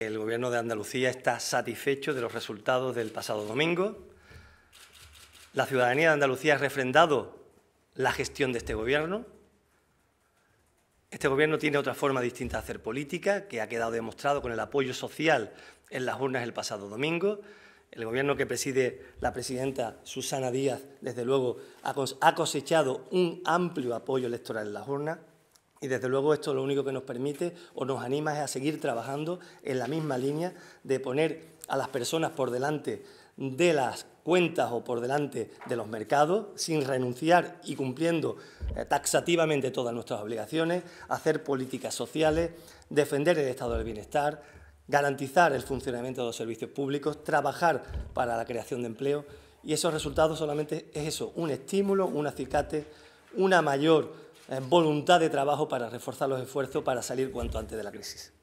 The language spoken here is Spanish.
El Gobierno de Andalucía está satisfecho de los resultados del pasado domingo. La ciudadanía de Andalucía ha refrendado la gestión de este Gobierno. Este Gobierno tiene otra forma distinta de hacer política, que ha quedado demostrado con el apoyo social en las urnas el pasado domingo. El Gobierno que preside la presidenta Susana Díaz, desde luego, ha cosechado un amplio apoyo electoral en las urnas. Y desde luego esto lo único que nos permite o nos anima es a seguir trabajando en la misma línea de poner a las personas por delante de las cuentas o por delante de los mercados, sin renunciar y cumpliendo eh, taxativamente todas nuestras obligaciones, hacer políticas sociales, defender el estado del bienestar, garantizar el funcionamiento de los servicios públicos, trabajar para la creación de empleo. Y esos resultados solamente es eso, un estímulo, un acicate, una mayor eh, voluntad de trabajo para reforzar los esfuerzos para salir cuanto antes de la crisis.